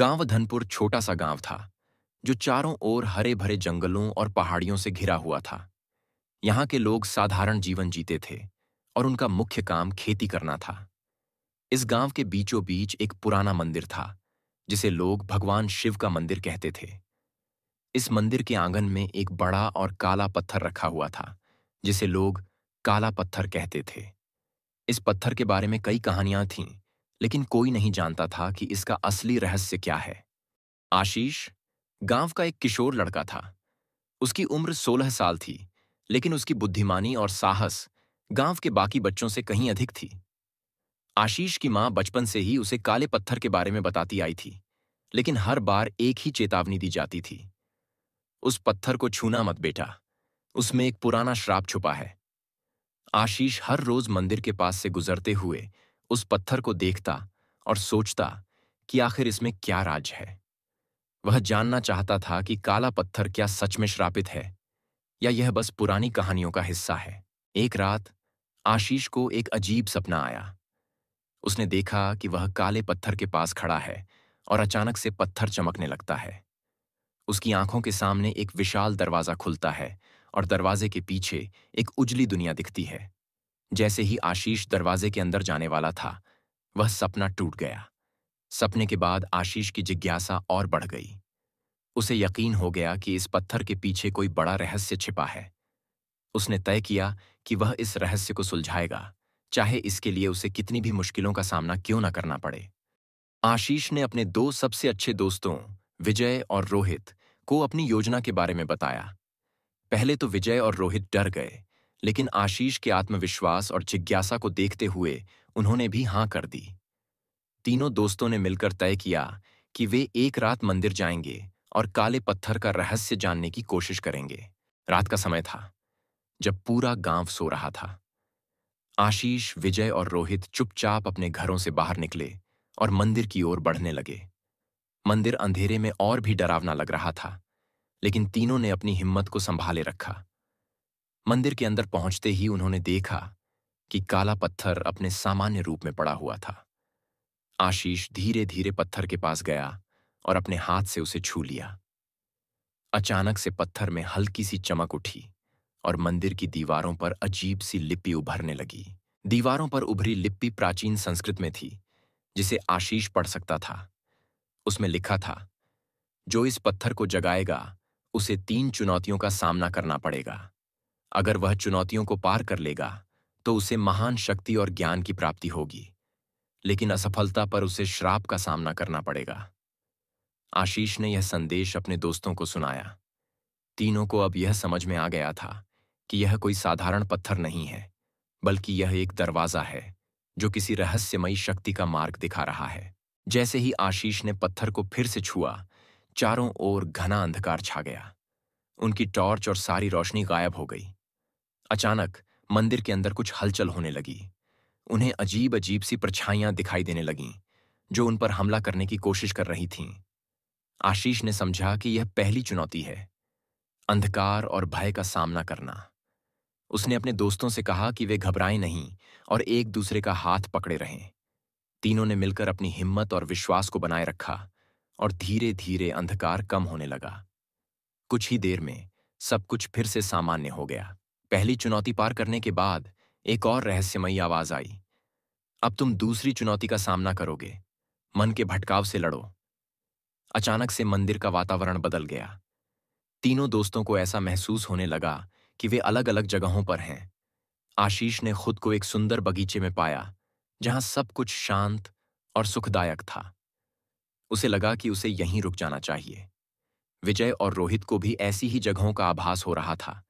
गांव धनपुर छोटा सा गांव था जो चारों ओर हरे भरे जंगलों और पहाड़ियों से घिरा हुआ था यहाँ के लोग साधारण जीवन जीते थे और उनका मुख्य काम खेती करना था इस गांव के बीचों बीच एक पुराना मंदिर था जिसे लोग भगवान शिव का मंदिर कहते थे इस मंदिर के आंगन में एक बड़ा और काला पत्थर रखा हुआ था जिसे लोग काला पत्थर कहते थे इस पत्थर के बारे में कई कहानियां थीं लेकिन कोई नहीं जानता था कि इसका असली रहस्य क्या है आशीष गांव का एक किशोर लड़का था उसकी उम्र सोलह साल थी लेकिन उसकी बुद्धिमानी और साहस गांव के बाकी बच्चों से कहीं अधिक थी आशीष की मां बचपन से ही उसे काले पत्थर के बारे में बताती आई थी लेकिन हर बार एक ही चेतावनी दी जाती थी उस पत्थर को छूना मत बेटा उसमें एक पुराना श्राप छुपा है आशीष हर रोज मंदिर के पास से गुजरते हुए उस पत्थर को देखता और सोचता कि आखिर इसमें क्या राज है वह जानना चाहता था कि काला पत्थर क्या सच में श्रापित है या यह बस पुरानी कहानियों का हिस्सा है एक रात आशीष को एक अजीब सपना आया उसने देखा कि वह काले पत्थर के पास खड़ा है और अचानक से पत्थर चमकने लगता है उसकी आंखों के सामने एक विशाल दरवाजा खुलता है और दरवाजे के पीछे एक उजली दुनिया दिखती है जैसे ही आशीष दरवाजे के अंदर जाने वाला था वह सपना टूट गया सपने के बाद आशीष की जिज्ञासा और बढ़ गई उसे यकीन हो गया कि इस पत्थर के पीछे कोई बड़ा रहस्य छिपा है उसने तय किया कि वह इस रहस्य को सुलझाएगा चाहे इसके लिए उसे कितनी भी मुश्किलों का सामना क्यों न करना पड़े आशीष ने अपने दो सबसे अच्छे दोस्तों विजय और रोहित को अपनी योजना के बारे में बताया पहले तो विजय और रोहित डर गए लेकिन आशीष के आत्मविश्वास और जिज्ञासा को देखते हुए उन्होंने भी हां कर दी तीनों दोस्तों ने मिलकर तय किया कि वे एक रात मंदिर जाएंगे और काले पत्थर का रहस्य जानने की कोशिश करेंगे रात का समय था जब पूरा गांव सो रहा था आशीष विजय और रोहित चुपचाप अपने घरों से बाहर निकले और मंदिर की ओर बढ़ने लगे मंदिर अंधेरे में और भी डरावना लग रहा था लेकिन तीनों ने अपनी हिम्मत को संभाले रखा मंदिर के अंदर पहुंचते ही उन्होंने देखा कि काला पत्थर अपने सामान्य रूप में पड़ा हुआ था आशीष धीरे धीरे पत्थर के पास गया और अपने हाथ से उसे छू लिया अचानक से पत्थर में हल्की सी चमक उठी और मंदिर की दीवारों पर अजीब सी लिपि उभरने लगी दीवारों पर उभरी लिपि प्राचीन संस्कृत में थी जिसे आशीष पढ़ सकता था उसमें लिखा था जो इस पत्थर को जगाएगा उसे तीन चुनौतियों का सामना करना पड़ेगा अगर वह चुनौतियों को पार कर लेगा तो उसे महान शक्ति और ज्ञान की प्राप्ति होगी लेकिन असफलता पर उसे श्राप का सामना करना पड़ेगा आशीष ने यह संदेश अपने दोस्तों को सुनाया तीनों को अब यह समझ में आ गया था कि यह कोई साधारण पत्थर नहीं है बल्कि यह एक दरवाज़ा है जो किसी रहस्यमयी शक्ति का मार्ग दिखा रहा है जैसे ही आशीष ने पत्थर को फिर से छुआ चारों ओर घना अंधकार छा गया उनकी टॉर्च और सारी रोशनी गायब हो गई अचानक मंदिर के अंदर कुछ हलचल होने लगी उन्हें अजीब अजीब सी परछाइयां दिखाई देने लगीं जो उन पर हमला करने की कोशिश कर रही थीं आशीष ने समझा कि यह पहली चुनौती है अंधकार और भय का सामना करना उसने अपने दोस्तों से कहा कि वे घबराएं नहीं और एक दूसरे का हाथ पकड़े रहें तीनों ने मिलकर अपनी हिम्मत और विश्वास को बनाए रखा और धीरे धीरे अंधकार कम होने लगा कुछ ही देर में सब कुछ फिर से सामान्य हो गया पहली चुनौती पार करने के बाद एक और रहस्यमयी आवाज आई अब तुम दूसरी चुनौती का सामना करोगे मन के भटकाव से लड़ो अचानक से मंदिर का वातावरण बदल गया तीनों दोस्तों को ऐसा महसूस होने लगा कि वे अलग अलग जगहों पर हैं आशीष ने खुद को एक सुंदर बगीचे में पाया जहां सब कुछ शांत और सुखदायक था उसे लगा कि उसे यहीं रुक जाना चाहिए विजय और रोहित को भी ऐसी ही जगहों का आभास हो रहा था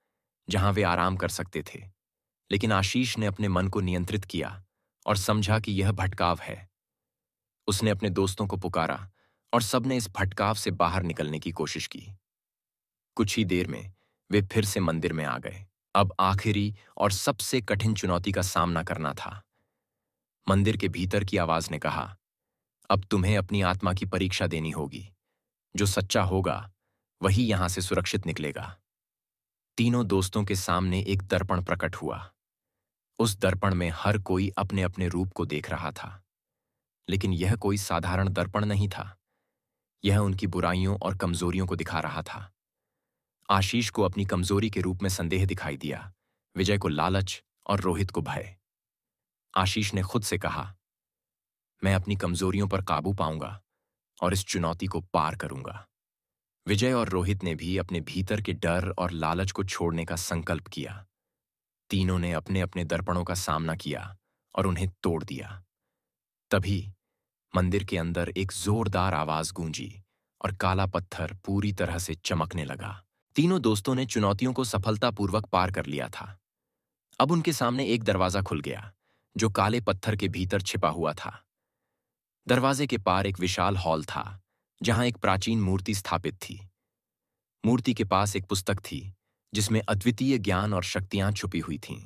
जहां वे आराम कर सकते थे लेकिन आशीष ने अपने मन को नियंत्रित किया और समझा कि यह भटकाव है उसने अपने दोस्तों को पुकारा और सबने इस भटकाव से बाहर निकलने की कोशिश की कुछ ही देर में वे फिर से मंदिर में आ गए अब आखिरी और सबसे कठिन चुनौती का सामना करना था मंदिर के भीतर की आवाज ने कहा अब तुम्हें अपनी आत्मा की परीक्षा देनी होगी जो सच्चा होगा वही यहां से सुरक्षित निकलेगा तीनों दोस्तों के सामने एक दर्पण प्रकट हुआ उस दर्पण में हर कोई अपने अपने रूप को देख रहा था लेकिन यह कोई साधारण दर्पण नहीं था यह उनकी बुराइयों और कमजोरियों को दिखा रहा था आशीष को अपनी कमजोरी के रूप में संदेह दिखाई दिया विजय को लालच और रोहित को भय आशीष ने खुद से कहा मैं अपनी कमजोरियों पर काबू पाऊंगा और इस चुनौती को पार करूंगा विजय और रोहित ने भी अपने भीतर के डर और लालच को छोड़ने का संकल्प किया तीनों ने अपने अपने दर्पणों का सामना किया और उन्हें तोड़ दिया तभी मंदिर के अंदर एक जोरदार आवाज गूंजी और काला पत्थर पूरी तरह से चमकने लगा तीनों दोस्तों ने चुनौतियों को सफलतापूर्वक पार कर लिया था अब उनके सामने एक दरवाजा खुल गया जो काले पत्थर के भीतर छिपा हुआ था दरवाजे के पार एक विशाल हॉल था जहां एक प्राचीन मूर्ति स्थापित थी मूर्ति के पास एक पुस्तक थी जिसमें अद्वितीय ज्ञान और शक्तियां छुपी हुई थीं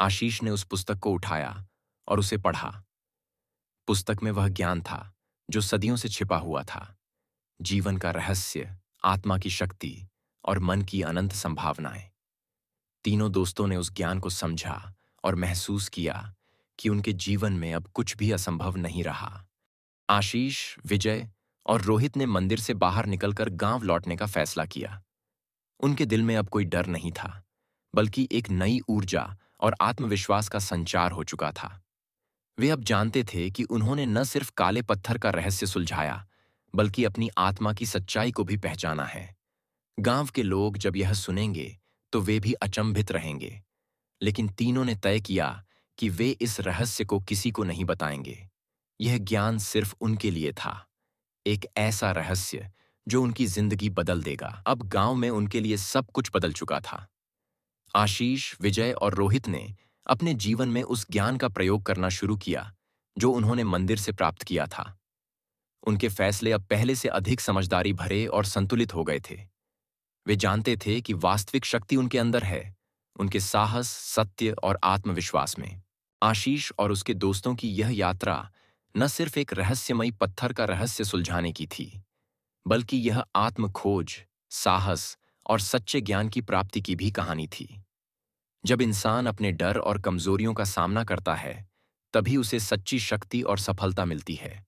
आशीष ने उस पुस्तक को उठाया और उसे पढ़ा पुस्तक में वह ज्ञान था जो सदियों से छिपा हुआ था जीवन का रहस्य आत्मा की शक्ति और मन की अनंत संभावनाएं तीनों दोस्तों ने उस ज्ञान को समझा और महसूस किया कि उनके जीवन में अब कुछ भी असंभव नहीं रहा आशीष विजय और रोहित ने मंदिर से बाहर निकलकर गांव लौटने का फैसला किया उनके दिल में अब कोई डर नहीं था बल्कि एक नई ऊर्जा और आत्मविश्वास का संचार हो चुका था वे अब जानते थे कि उन्होंने न सिर्फ काले पत्थर का रहस्य सुलझाया बल्कि अपनी आत्मा की सच्चाई को भी पहचाना है गांव के लोग जब यह सुनेंगे तो वे भी अचंभित रहेंगे लेकिन तीनों ने तय किया कि वे इस रहस्य को किसी को नहीं बताएंगे यह ज्ञान सिर्फ उनके लिए था एक ऐसा रहस्य जो उनकी जिंदगी बदल देगा अब गांव में उनके लिए सब कुछ बदल चुका था आशीष विजय और रोहित ने अपने जीवन में उस ज्ञान का प्रयोग करना शुरू किया जो उन्होंने मंदिर से प्राप्त किया था उनके फैसले अब पहले से अधिक समझदारी भरे और संतुलित हो गए थे वे जानते थे कि वास्तविक शक्ति उनके अंदर है उनके साहस सत्य और आत्मविश्वास में आशीष और उसके दोस्तों की यह यात्रा न सिर्फ एक रहस्यमयी पत्थर का रहस्य सुलझाने की थी बल्कि यह आत्मखोज साहस और सच्चे ज्ञान की प्राप्ति की भी कहानी थी जब इंसान अपने डर और कमजोरियों का सामना करता है तभी उसे सच्ची शक्ति और सफलता मिलती है